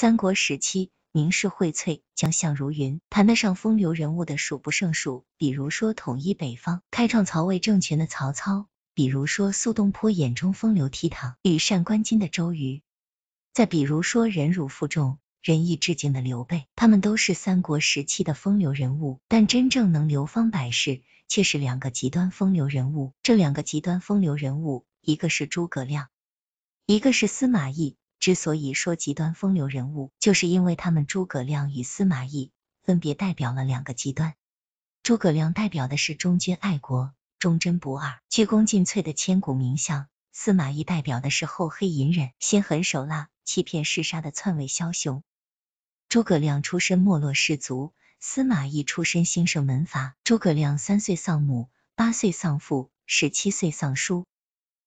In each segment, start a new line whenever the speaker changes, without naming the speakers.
三国时期名士荟萃，将相如云，谈得上风流人物的数不胜数。比如说统一北方、开创曹魏政权的曹操；比如说苏东坡眼中风流倜傥、羽扇纶巾的周瑜；再比如说忍辱负重、仁义至敬的刘备。他们都是三国时期的风流人物，但真正能流芳百世，却是两个极端风流人物。这两个极端风流人物，一个是诸葛亮，一个是司马懿。之所以说极端风流人物，就是因为他们诸葛亮与司马懿分别代表了两个极端。诸葛亮代表的是忠君爱国、忠贞不二、鞠躬尽瘁的千古名相；司马懿代表的是厚黑隐忍、心狠手辣、欺骗嗜杀的篡位枭雄。诸葛亮出身没落士族，司马懿出身兴盛门阀。诸葛亮三岁丧母，八岁丧父，十七岁丧叔。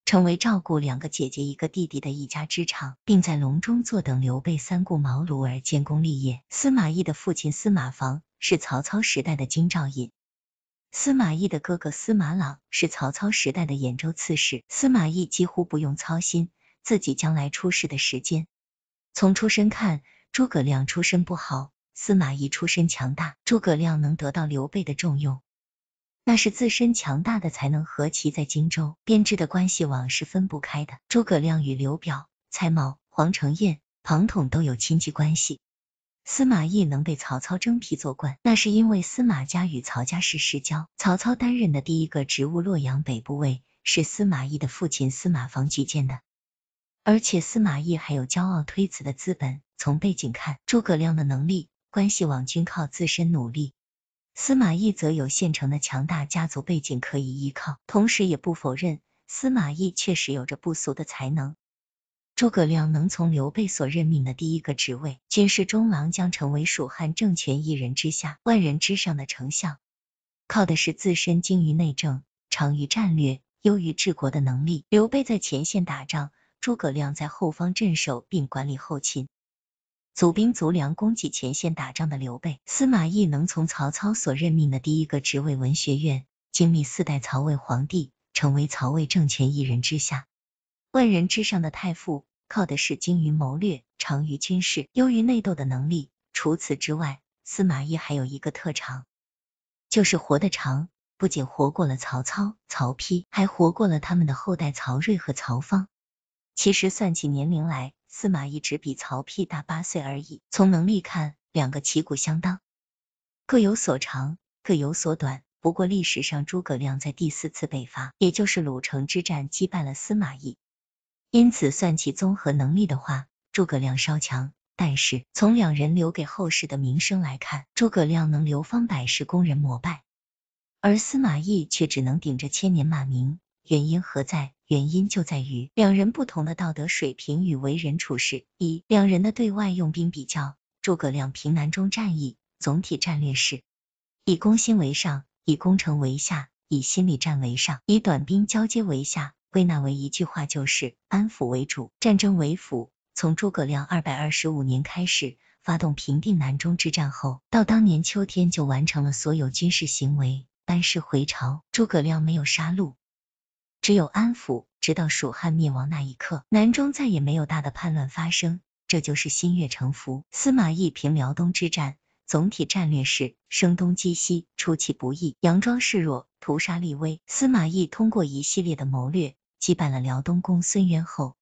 成为照顾两个姐姐一个弟弟的一家之长，并在隆中坐等刘备三顾茅庐而建功立业。司马懿的父亲司马防是曹操时代的京兆尹，司马懿的哥哥司马朗是曹操时代的兖州刺史。司马懿几乎不用操心自己将来出世的时间。从出身看，诸葛亮出身不好，司马懿出身强大，诸葛亮能得到刘备的重用。那是自身强大的才能和其在荆州编织的关系网是分不开的。诸葛亮与刘表、蔡瑁、黄承彦、庞统都有亲戚关系。司马懿能被曹操征辟做官，那是因为司马家与曹家是世交。曹操担任的第一个职务洛阳北部尉，是司马懿的父亲司马防举荐的。而且司马懿还有骄傲推辞的资本。从背景看，诸葛亮的能力、关系网均靠自身努力。司马懿则有现成的强大家族背景可以依靠，同时也不否认司马懿确实有着不俗的才能。诸葛亮能从刘备所任命的第一个职位，军事中郎，将成为蜀汉政权一人之下、万人之上的丞相，靠的是自身精于内政、长于战略、优于治国的能力。刘备在前线打仗，诸葛亮在后方镇守并管理后勤。足兵足粮，供给前线打仗的刘备、司马懿能从曹操所任命的第一个职位文学院，经历四代曹魏皇帝，成为曹魏政权一人之下、万人之上的太傅，靠的是精于谋略、长于军事、优于内斗的能力。除此之外，司马懿还有一个特长，就是活得长，不仅活过了曹操、曹丕，还活过了他们的后代曹睿和曹芳。其实算起年龄来，司马懿只比曹丕大八岁而已，从能力看，两个旗鼓相当，各有所长，各有所短。不过历史上诸葛亮在第四次北伐，也就是鲁城之战击败了司马懿，因此算起综合能力的话，诸葛亮稍强。但是从两人留给后世的名声来看，诸葛亮能流芳百世，供人膜拜，而司马懿却只能顶着千年骂名。原因何在？原因就在于两人不同的道德水平与为人处事。一、两人的对外用兵比较，诸葛亮平南中战役总体战略是以攻心为上，以攻城为下，以心理战为上，以短兵交接为下。归纳为一句话就是安抚为主，战争为辅。从诸葛亮二百二十五年开始发动平定南中之战后，到当年秋天就完成了所有军事行为，班师回朝。诸葛亮没有杀戮。只有安抚，直到蜀汉灭亡那一刻，南中再也没有大的叛乱发生，这就是心悦诚服。司马懿平辽东之战，总体战略是声东击西，出其不意，佯装示弱，屠杀立威。司马懿通过一系列的谋略，击败了辽东公孙渊后，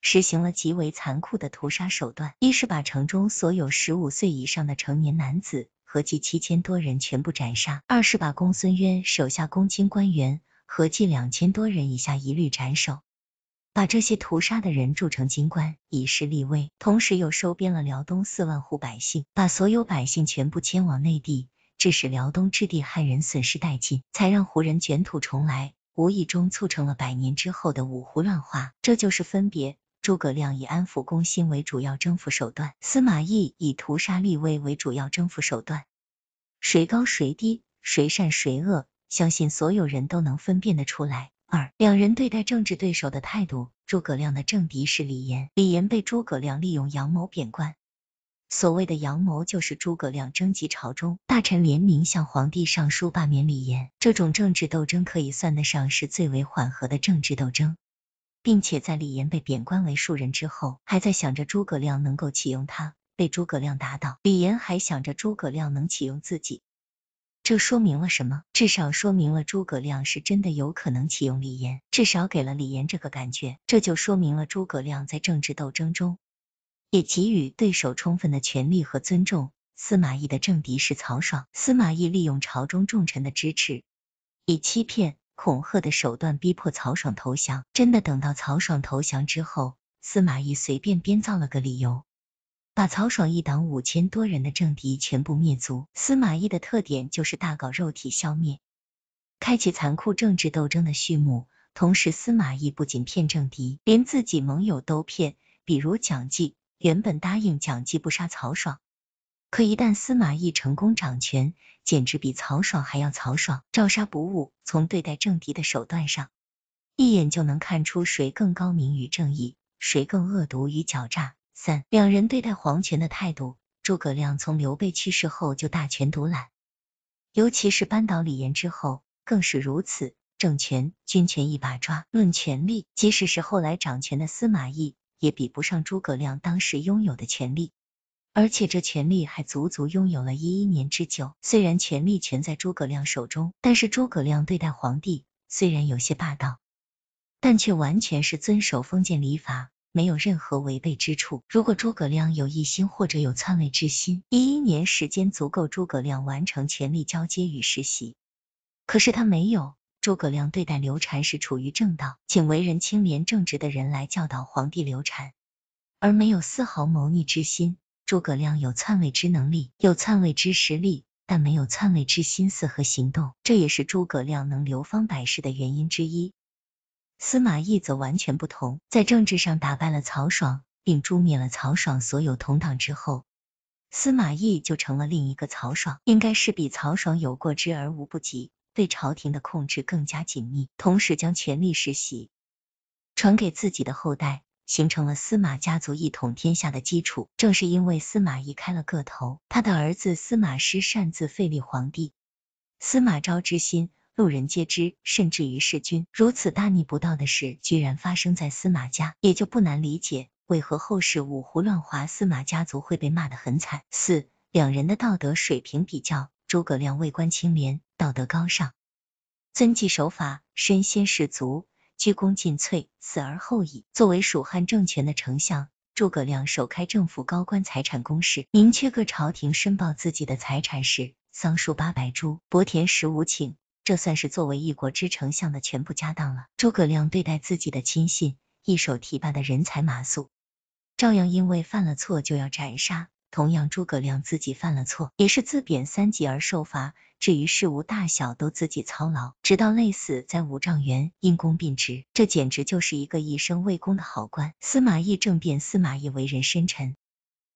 实行了极为残酷的屠杀手段：一是把城中所有十五岁以上的成年男子，合计七千多人全部斩杀；二是把公孙渊手下公卿官员。合计两千多人以下一律斩首，把这些屠杀的人铸成金棺以示立威，同时又收编了辽东四万户百姓，把所有百姓全部迁往内地，致使辽东之地汉人损失殆尽，才让胡人卷土重来，无意中促成了百年之后的五胡乱华。这就是分别：诸葛亮以安抚攻心为主要征服手段，司马懿以屠杀立威为主要征服手段，谁高谁低，谁善谁恶？相信所有人都能分辨得出来。二，两人对待政治对手的态度，诸葛亮的政敌是李严，李严被诸葛亮利用阳谋贬官。所谓的阳谋就是诸葛亮征集朝中大臣联名向皇帝上书罢免李严，这种政治斗争可以算得上是最为缓和的政治斗争。并且在李严被贬官为庶人之后，还在想着诸葛亮能够启用他，被诸葛亮打倒。李严还想着诸葛亮能启用自己。这说明了什么？至少说明了诸葛亮是真的有可能启用李严，至少给了李严这个感觉。这就说明了诸葛亮在政治斗争中，也给予对手充分的权利和尊重。司马懿的政敌是曹爽，司马懿利用朝中重臣的支持，以欺骗、恐吓的手段逼迫曹爽投降。真的等到曹爽投降之后，司马懿随便编造了个理由。把曹爽一党五千多人的政敌全部灭族。司马懿的特点就是大搞肉体消灭，开启残酷政治斗争的序幕。同时，司马懿不仅骗政敌，连自己盟友都骗。比如蒋济，原本答应蒋济不杀曹爽，可一旦司马懿成功掌权，简直比曹爽还要曹爽，照杀不误。从对待政敌的手段上，一眼就能看出谁更高明与正义，谁更恶毒与狡诈。三两人对待皇权的态度，诸葛亮从刘备去世后就大权独揽，尤其是扳倒李严之后，更是如此，政权、军权一把抓。论权力，即使是后来掌权的司马懿，也比不上诸葛亮当时拥有的权力。而且这权力还足足拥有了一年之久。虽然权力全在诸葛亮手中，但是诸葛亮对待皇帝虽然有些霸道，但却完全是遵守封建礼法。没有任何违背之处。如果诸葛亮有异心或者有篡位之心，一一年时间足够诸葛亮完成权力交接与实习。可是他没有，诸葛亮对待刘禅是处于正道，请为人清廉正直的人来教导皇帝刘禅，而没有丝毫谋逆之心。诸葛亮有篡位之能力，有篡位之实力，但没有篡位之心思和行动，这也是诸葛亮能流芳百世的原因之一。司马懿则完全不同，在政治上打败了曹爽，并诛灭了曹爽所有同党之后，司马懿就成了另一个曹爽，应该是比曹爽有过之而无不及，对朝廷的控制更加紧密，同时将权力世袭传给自己的后代，形成了司马家族一统天下的基础。正是因为司马懿开了个头，他的儿子司马师擅自废立皇帝，司马昭之心。路人皆知，甚至于世君，如此大逆不道的事，居然发生在司马家，也就不难理解为何后世五胡乱华，司马家族会被骂得很惨。四两人的道德水平比较，诸葛亮为官清廉，道德高尚，遵纪守法，身先士卒，鞠躬尽瘁，死而后已。作为蜀汉政权的丞相，诸葛亮首开政府高官财产公示，明确各朝廷申报自己的财产时，桑树八百株，薄田十五顷。这算是作为一国之丞相的全部家当了。诸葛亮对待自己的亲信，一手提拔的人才马谡，照样因为犯了错就要斩杀。同样，诸葛亮自己犯了错，也是自贬三级而受罚。至于事务大小，都自己操劳，直到累死在五丈原，因公病职。这简直就是一个一生为公的好官。司马懿政变，司马懿为人深沉、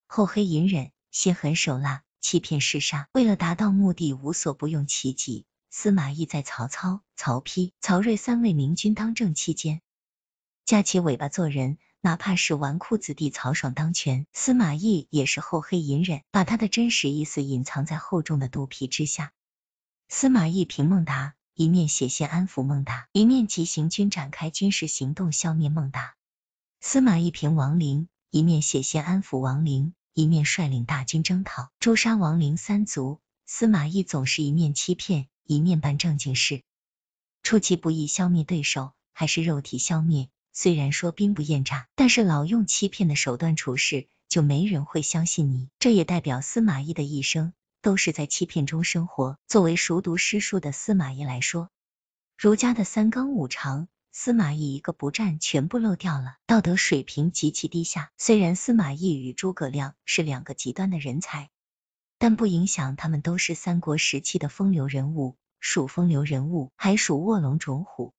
厚黑、隐忍、心狠手辣、欺骗嗜杀，为了达到目的，无所不用其极。司马懿在曹操、曹丕、曹睿三位明君当政期间，夹起尾巴做人；哪怕是纨绔子弟曹爽当权，司马懿也是厚黑隐忍，把他的真实意思隐藏在厚重的肚皮之下。司马懿平孟达，一面写信安抚孟达，一面急行军展开军事行动消灭孟达；司马懿平王陵，一面写信安抚王陵，一面率领大军征讨诛杀王陵三族。司马懿总是一面欺骗。一面办正经事，出其不意消灭对手，还是肉体消灭。虽然说兵不厌诈，但是老用欺骗的手段处事，就没人会相信你。这也代表司马懿的一生都是在欺骗中生活。作为熟读诗书的司马懿来说，儒家的三纲五常，司马懿一个不占，全部漏掉了，道德水平极其低下。虽然司马懿与诸葛亮是两个极端的人才。但不影响，他们都是三国时期的风流人物，属风流人物，还属卧龙、种虎。